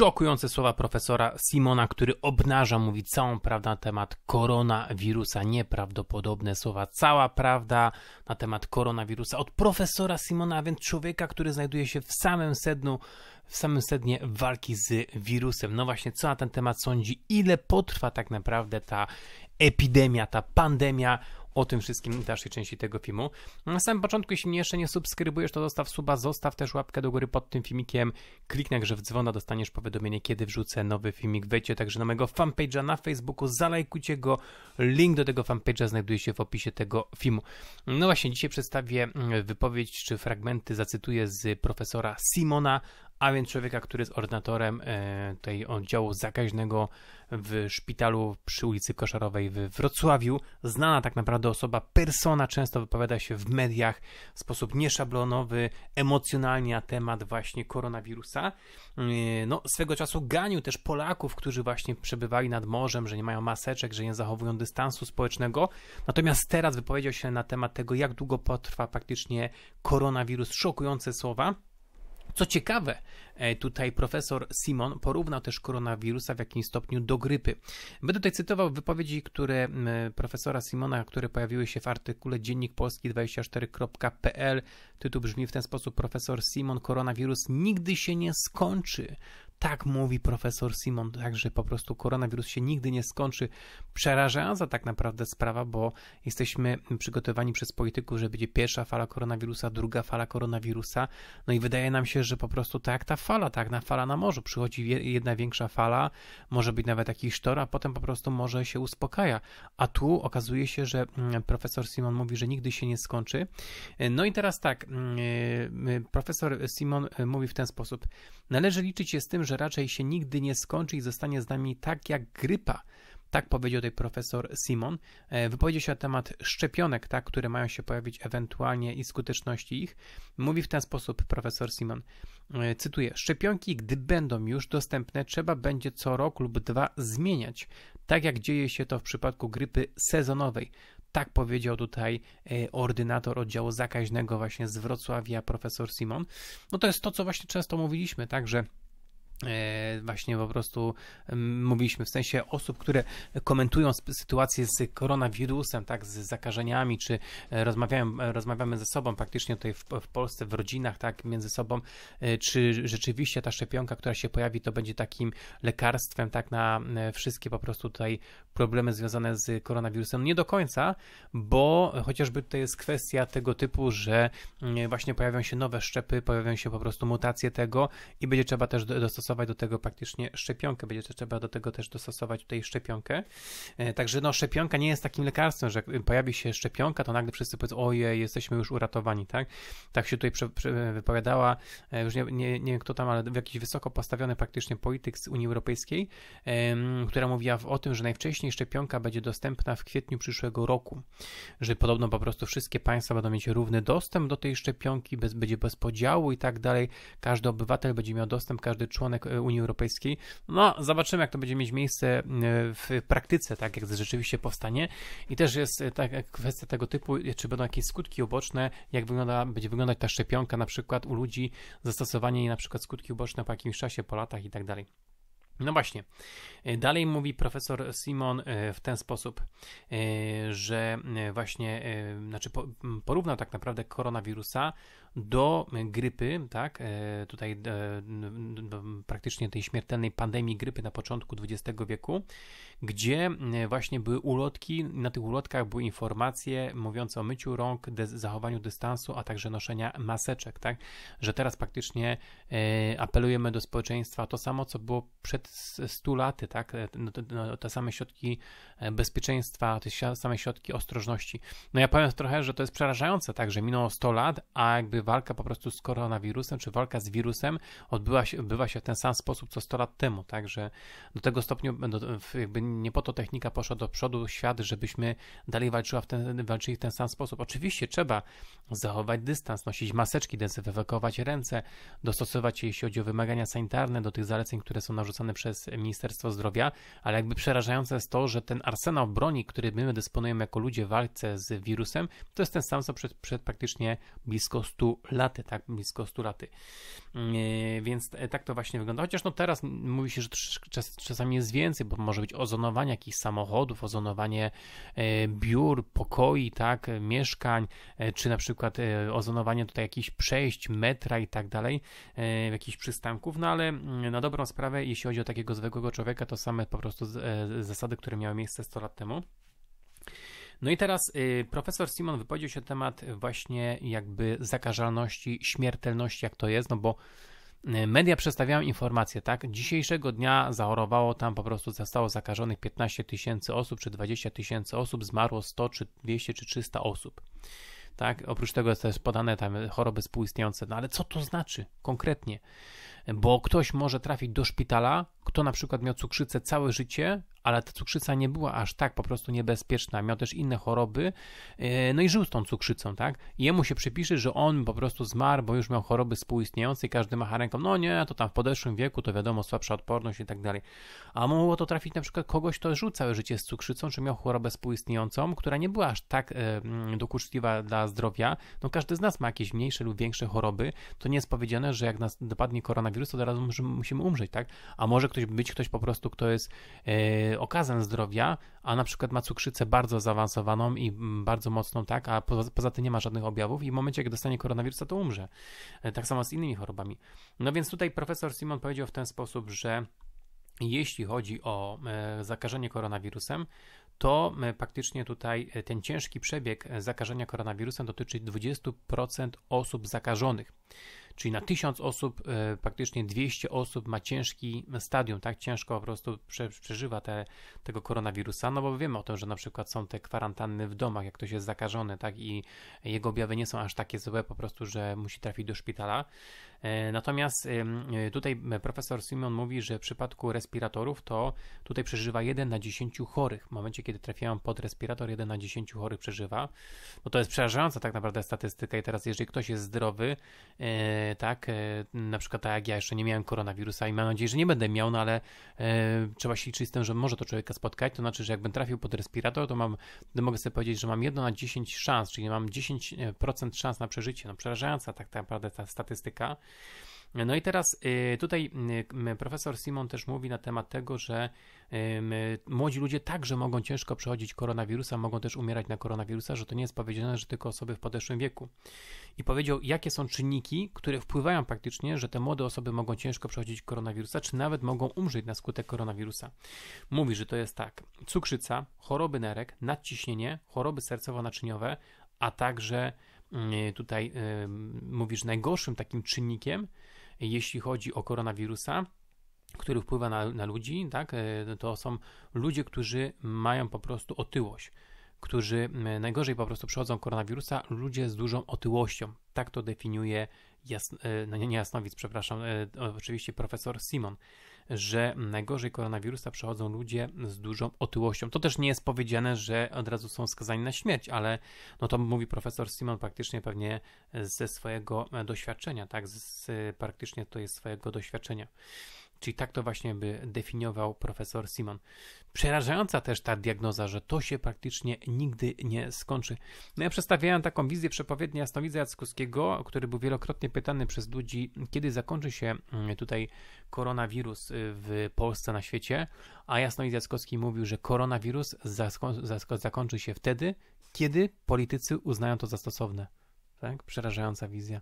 szokujące słowa profesora Simona, który obnaża, mówi całą prawdę na temat koronawirusa. Nieprawdopodobne słowa, cała prawda na temat koronawirusa od profesora Simona, a więc człowieka, który znajduje się w samym sednu, w samym sednie walki z wirusem. No właśnie, co na ten temat sądzi, ile potrwa tak naprawdę ta epidemia, ta pandemia, o tym wszystkim w dalszej części tego filmu. Na samym początku, jeśli mnie jeszcze nie subskrybujesz, to zostaw suba, zostaw też łapkę do góry pod tym filmikiem, kliknij grze w dzwona, dostaniesz powiadomienie, kiedy wrzucę nowy filmik. Wejdźcie także na mojego fanpage'a na Facebooku, zalajkujcie go, link do tego fanpage'a znajduje się w opisie tego filmu. No właśnie, dzisiaj przedstawię mm, wypowiedź czy fragmenty, zacytuję z profesora Simona a więc człowieka, który jest ordynatorem e, tej oddziału zakaźnego w szpitalu przy ulicy Koszarowej w Wrocławiu. Znana tak naprawdę osoba, persona, często wypowiada się w mediach w sposób nieszablonowy, emocjonalnie na temat właśnie koronawirusa. E, no, swego czasu ganił też Polaków, którzy właśnie przebywali nad morzem, że nie mają maseczek, że nie zachowują dystansu społecznego. Natomiast teraz wypowiedział się na temat tego, jak długo potrwa praktycznie koronawirus. Szokujące słowa. Co ciekawe, e, tutaj profesor Simon porównał też koronawirusa w jakimś stopniu do grypy. Będę tutaj cytował wypowiedzi, które profesora Simona, które pojawiły się w artykule Dziennik Polski24.pl. Tytuł brzmi w ten sposób: Profesor Simon, koronawirus nigdy się nie skończy. Tak mówi profesor Simon, także po prostu koronawirus się nigdy nie skończy. Przerażająca tak naprawdę sprawa, bo jesteśmy przygotowani przez polityków, że będzie pierwsza fala koronawirusa, druga fala koronawirusa. No i wydaje nam się, że po prostu tak ta fala, tak na fala na morzu. Przychodzi jedna większa fala, może być nawet jakiś sztor, a potem po prostu może się uspokaja. A tu okazuje się, że mm, profesor Simon mówi, że nigdy się nie skończy. No i teraz tak, mm, y, y, profesor Simon y, mówi w ten sposób. Należy liczyć się z tym, że że raczej się nigdy nie skończy i zostanie z nami tak jak grypa. Tak powiedział tutaj profesor Simon. E, Wypowiedział się na temat szczepionek, tak, które mają się pojawić ewentualnie i skuteczności ich. Mówi w ten sposób profesor Simon. E, cytuję: Szczepionki, gdy będą już dostępne, trzeba będzie co rok lub dwa zmieniać, tak jak dzieje się to w przypadku grypy sezonowej. Tak powiedział tutaj e, ordynator oddziału zakaźnego właśnie z Wrocławia, profesor Simon. No to jest to, co właśnie często mówiliśmy, tak, że E, właśnie po prostu mówiliśmy w sensie osób, które komentują sytuację z koronawirusem, tak, z zakażeniami, czy e, rozmawiają, e, rozmawiamy ze sobą praktycznie tutaj w, w, Polsce, w rodzinach, tak, między sobą, czy rzeczywiście ta szczepionka, która się pojawi, to będzie takim lekarstwem, tak, na wszystkie po prostu tutaj problemy związane z koronawirusem. Nie do końca, bo chociażby tutaj jest kwestia tego typu, że mm, właśnie pojawią się nowe szczepy, pojawią się po prostu mutacje tego i będzie trzeba też dostosować dostosować do tego praktycznie szczepionkę. Będzie trzeba do tego też dostosować tutaj szczepionkę. E, także no, szczepionka nie jest takim lekarstwem, że pojawi się szczepionka, to nagle wszyscy powiedzą, ojej, jesteśmy już uratowani, tak? Tak się tutaj prze, prze, wypowiadała, e, już nie, nie, nie, wiem kto tam, ale jakiś wysoko postawiony praktycznie polityk z Unii Europejskiej, em, która mówiła o tym, że najwcześniej szczepionka będzie dostępna w kwietniu przyszłego roku, że podobno po prostu wszystkie państwa będą mieć równy dostęp do tej szczepionki, bez, będzie bez podziału i tak dalej. Każdy obywatel będzie miał dostęp, każdy członek E, Unii Europejskiej. No, zobaczymy, jak to będzie mieć miejsce e, w praktyce, tak jak rzeczywiście powstanie. I też jest e, tak, kwestia tego typu, czy będą jakieś skutki uboczne, jak wygląda, będzie wyglądać ta szczepionka na przykład u ludzi, zastosowanie jej na przykład skutki uboczne po jakimś czasie, po latach i tak dalej. No właśnie. Dalej mówi profesor Simon w ten sposób, że właśnie, znaczy porównał tak naprawdę koronawirusa do grypy, tak, e, tutaj e, praktycznie tej śmiertelnej pandemii grypy na początku XX wieku, gdzie e, właśnie były ulotki, na tych ulotkach były informacje mówiące o myciu rąk, zachowaniu dystansu, a także noszenia maseczek, tak, że teraz praktycznie apelujemy do społeczeństwa to samo, co było przed 100 laty, tak, no, no, te same środki bezpieczeństwa, te same środki ostrożności. No ja powiem trochę, że to jest przerażające, tak, że minęło 100 lat, a jakby walka po prostu z koronawirusem, czy walka z wirusem odbyła się, odbywa się w ten sam sposób co 100 lat temu, także do tego stopniu jakby nie po to technika poszła do przodu świat, żebyśmy dalej walczyła w ten, walczyli w ten sam sposób. Oczywiście trzeba zachować dystans, nosić maseczki, dezynfekować ręce, dostosować się jeśli chodzi o wymagania sanitarne do tych zaleceń, które są narzucane przez Ministerstwo Zdrowia, ale jakby przerażające jest to, że ten arsenał broni, który my dysponujemy jako ludzie w walce z wirusem, to jest ten sam co przed, przed praktycznie blisko 100 laty, tak, blisko laty, e, Więc e, tak to właśnie wygląda. Chociaż no teraz mówi się, że czasami jest więcej, bo może być ozonowanie jakichś samochodów, ozonowanie e, biur, pokoi, tak, mieszkań, czy na przykład ozonowanie tutaj jakichś przejść, metra i tak dalej, jakichś przystanków, no ale mm, na dobrą sprawę, jeśli chodzi o takiego zwykłego człowieka, to same po prostu zasady, które miały miejsce 100 lat temu. No i teraz y, profesor Simon wypowiedział się na temat właśnie jakby zakażalności, śmiertelności, jak to jest, no bo y, media przedstawiają informacje, tak? Dzisiejszego dnia zachorowało tam po prostu, zostało zakażonych 15 tysięcy osób, czy 20 tysięcy osób, zmarło 100, czy 200, czy 300 osób. Tak? Oprócz tego jest też podane tam choroby współistniejące. No ale co to znaczy konkretnie? Bo ktoś może trafić do szpitala, kto na przykład miał cukrzycę całe życie, ale ta cukrzyca nie była aż tak po prostu niebezpieczna, miał też inne choroby, e, no i żył z tą cukrzycą, tak? I jemu się przypisze, że on po prostu zmarł, bo już miał choroby współistniejące i każdy macha ręką, no nie, to tam w podeszłym wieku, to wiadomo, słabsza odporność i tak dalej. A mogło to trafić na przykład kogoś, kto żył całe życie z cukrzycą, czy miał chorobę współistniejącą, która nie była aż tak e, dokuczliwa dla zdrowia. No każdy z nas ma jakieś mniejsze lub większe choroby, to nie jest powiedziane, że jak nas dopadnie koronawirus, to od razu musimy umrzeć, tak? A może ktoś być ktoś po prostu, kto jest e, Y, okazem zdrowia, a na przykład ma cukrzycę bardzo zaawansowaną i mm, bardzo mocną, tak, a poza, poza tym nie ma żadnych objawów i w momencie, jak dostanie koronawirusa, to umrze. Y, tak samo z innymi chorobami. No więc tutaj profesor Simon powiedział w ten sposób, że jeśli chodzi o y, zakażenie koronawirusem, to praktycznie tutaj ten ciężki przebieg zakażenia koronawirusem dotyczy 20% osób zakażonych czyli na 1000 osób praktycznie e, 200 osób ma ciężki stadium, tak ciężko po prostu przeżywa te, tego koronawirusa, no bo wiemy o tym, że na przykład są te kwarantanny w domach, jak ktoś jest zakażony, tak i jego objawy nie są aż takie złe po prostu, że musi trafić do szpitala. E, natomiast e, tutaj profesor Simon mówi, że w przypadku respiratorów to tutaj przeżywa 1 na 10 chorych. W momencie, kiedy trafiają pod respirator, 1 na 10 chorych przeżywa. No to jest przerażająca tak naprawdę statystyka i teraz jeżeli ktoś jest zdrowy, E, tak? E, na przykład tak jak ja jeszcze nie miałem koronawirusa i mam nadzieję, że nie będę miał, no ale e, trzeba się liczyć z tym, że może to człowieka spotkać, to znaczy, że jakbym trafił pod respirator, to mam, to mogę sobie powiedzieć, że mam 1 na 10 szans, czyli mam 10% szans na przeżycie, no przerażająca tak naprawdę ta statystyka. No i teraz y, tutaj y, profesor Simon też mówi na temat tego, że młodzi ludzie także mogą ciężko przechodzić koronawirusa, mogą też umierać na koronawirusa, że to nie jest powiedziane, że tylko osoby w podeszłym wieku. I powiedział, jakie są czynniki, które wpływają praktycznie, że te młode osoby mogą ciężko przechodzić koronawirusa, czy nawet mogą umrzeć na skutek koronawirusa. Mówi, że to jest tak: cukrzyca, choroby nerek, nadciśnienie, choroby sercowo-naczyniowe, a także y, tutaj mówisz najgorszym takim czynnikiem jeśli chodzi o koronawirusa, który wpływa na, na ludzi, tak? E, to są ludzie, którzy mają po prostu otyłość którzy najgorzej po prostu przechodzą koronawirusa, ludzie z dużą otyłością. Tak to definiuje jasn, e, no nie, nie jasnowic, przepraszam, e, oczywiście profesor Simon, że najgorzej koronawirusa przechodzą ludzie z dużą otyłością. To też nie jest powiedziane, że od razu są skazani na śmierć, ale no to mówi profesor Simon praktycznie pewnie ze swojego e, doświadczenia, tak, z, praktycznie to jest swojego doświadczenia. Czyli tak to właśnie by definiował profesor Simon. Przerażająca też ta diagnoza, że to się praktycznie nigdy nie skończy. No ja przedstawiałem taką wizję przepowiedni Jasnowidza Jackowskiego, który był wielokrotnie pytany przez ludzi, kiedy zakończy się mm, tutaj koronawirus y, w Polsce, na świecie, a Jasnowidz Jackowski mówił, że koronawirus zakończy się wtedy, kiedy politycy uznają to za stosowne. Tak? Przerażająca wizja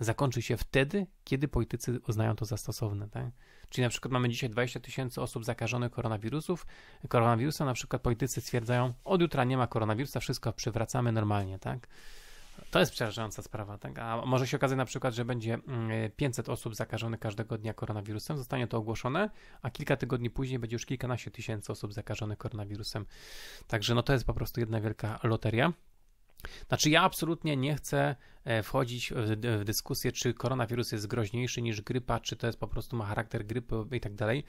zakończy się wtedy, kiedy politycy uznają to za stosowne. Tak? Czyli na przykład mamy dzisiaj 20 tysięcy osób zakażonych koronawirusów, Koronawirusa, na przykład politycy stwierdzają, od jutra nie ma koronawirusa, wszystko przywracamy normalnie, tak? To jest przerażająca sprawa, tak? A może się okazać na przykład, że będzie 500 mm, osób zakażonych każdego dnia koronawirusem, zostanie to ogłoszone, a kilka tygodni później będzie już kilkanaście tysięcy osób zakażonych koronawirusem. Także no to jest po prostu jedna wielka loteria. Znaczy, ja absolutnie nie chcę e, wchodzić w dyskusję, czy koronawirus jest groźniejszy niż grypa, czy to jest po prostu ma charakter grypy i tak dalej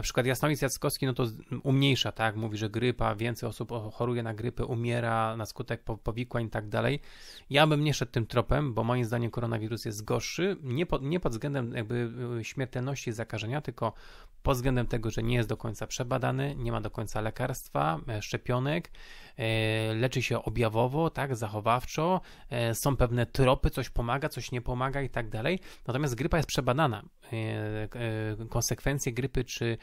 na przykład Jasnowic Jackowski, no to umniejsza, tak, mówi, że grypa, więcej osób choruje na grypę, umiera na skutek powikłań i tak dalej. Ja bym nie szedł tym tropem, bo moim zdaniem koronawirus jest gorszy, nie pod, nie pod względem jakby y, śmiertelności zakażenia, tylko pod względem tego, że nie jest do końca przebadany, nie ma do końca lekarstwa, e, szczepionek, e, leczy się objawowo, tak, zachowawczo, e, są pewne tropy, coś pomaga, coś nie pomaga i tak dalej. Natomiast grypa jest przebadana. Konsekwencje grypy czy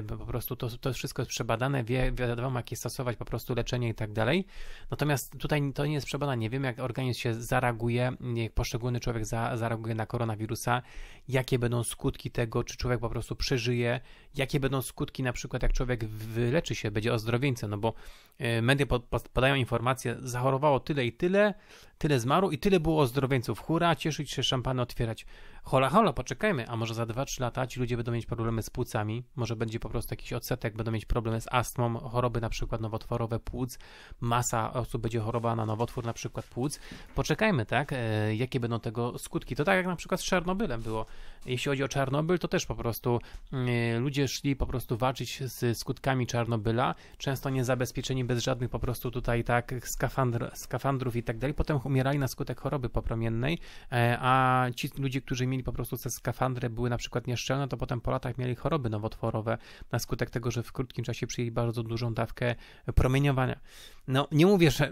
Y, po prostu to, to wszystko jest przebadane, wie, wiadomo jakie stosować po prostu leczenie i tak dalej. Natomiast tutaj to nie jest przebadane, nie wiem jak organizm się zareaguje, jak poszczególny człowiek za, zareaguje na koronawirusa, jakie będą skutki tego, czy człowiek po prostu przeżyje, jakie będą skutki, na przykład jak człowiek wyleczy się, będzie ozdrowieńcem, no bo e, media podają informacje, zachorowało tyle i tyle, tyle zmarło i tyle było ozdrowieńców. Hura, cieszyć się, szampany otwierać. Hola, hola, poczekajmy, a może za 2-3 lata ci ludzie będą mieć problemy z płucami, może będzie po prostu jakiś odsetek, będą mieć problemy z astmą, choroby na przykład nowotworowe płuc, masa osób będzie chorowana na nowotwór na przykład płuc. Poczekajmy, tak, e, jakie będą tego skutki. To tak jak na przykład z Czarnobylem było. Jeśli chodzi o Czarnobyl, to też po prostu mm, e, ludzie ludzie szli po prostu walczyć z skutkami Czarnobyla, często niezabezpieczeni bez żadnych po prostu tutaj tak skafandr, skafandrów i tak dalej, potem umierali na skutek choroby popromiennej, e, a ci ludzie, którzy mieli po prostu te skafandry, były na przykład nieszczelne, to potem po latach mieli choroby nowotworowe na skutek tego, że w krótkim czasie przyjęli bardzo dużą dawkę promieniowania. No, nie mówię, że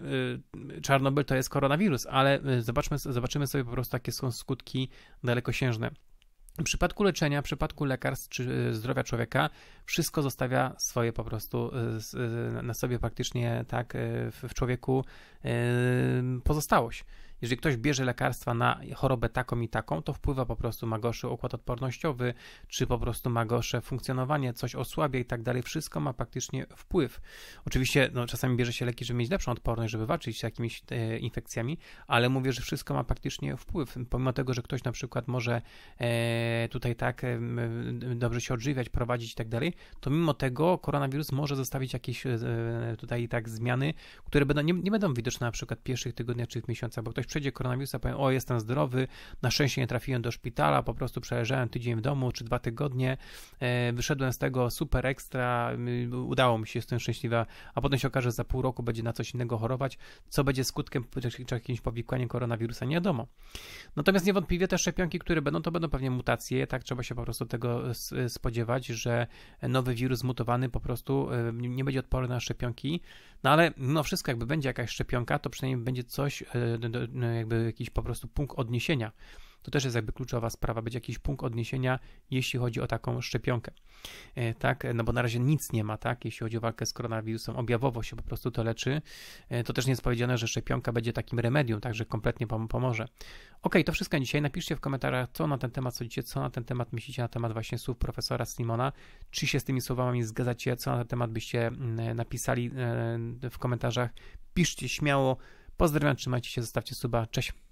y, Czarnobyl to jest koronawirus, ale y, zobaczmy, zobaczymy sobie po prostu, jakie są skutki dalekosiężne. W przypadku leczenia, w przypadku lekarstw czy e, zdrowia człowieka, wszystko zostawia swoje po prostu e, e, na sobie praktycznie tak w człowieku pozostałość jeżeli ktoś bierze lekarstwa na chorobę taką i taką, to wpływa po prostu ma gorszy układ odpornościowy, czy po prostu ma gorsze funkcjonowanie, coś osłabia i tak dalej. Wszystko ma praktycznie wpływ. Oczywiście no, czasami bierze się leki, żeby mieć lepszą odporność, żeby walczyć z jakimiś e, infekcjami, ale mówię, że wszystko ma praktycznie wpływ. Pomimo tego, że ktoś na przykład może e, tutaj tak e, dobrze się odżywiać, prowadzić i tak dalej, to mimo tego koronawirus może zostawić jakieś e, tutaj tak zmiany, które będą, nie, nie będą widoczne na przykład pierwszych tygodniach czy miesiącach, bo ktoś przejdzie koronawirusa, powiem, o jestem zdrowy, na szczęście nie trafiłem do szpitala, po prostu przeleżałem tydzień w domu czy dwa tygodnie, e, wyszedłem z tego super ekstra, y, udało mi się, jestem szczęśliwa, a potem się okaże, że za pół roku będzie na coś innego chorować, co będzie skutkiem czy jakimś powikłaniem koronawirusa, nie wiadomo. Natomiast niewątpliwie te szczepionki, które będą, to będą pewnie mutacje, tak trzeba się po prostu tego y, spodziewać, że nowy wirus mutowany po prostu y, nie będzie odporny na szczepionki, no ale no wszystko jakby będzie jakaś szczepionka, to przynajmniej będzie coś, no, jakby jakiś po prostu punkt odniesienia. To też jest jakby kluczowa sprawa, być jakiś punkt odniesienia, jeśli chodzi o taką szczepionkę. E, tak, no bo na razie nic nie ma, tak, jeśli chodzi o walkę z koronawirusem, objawowo się po prostu to leczy. E, to też nie jest powiedziane, że szczepionka będzie takim remedium, także kompletnie pom pomoże. Ok, to wszystko na dzisiaj. Napiszcie w komentarzach, co na ten temat sądzicie, co na ten temat myślicie, na temat właśnie słów profesora Simona. Czy się z tymi słowami zgadzacie, co na ten temat byście mm, napisali e, w komentarzach. Piszcie śmiało. Pozdrawiam, trzymajcie się, zostawcie suba, cześć.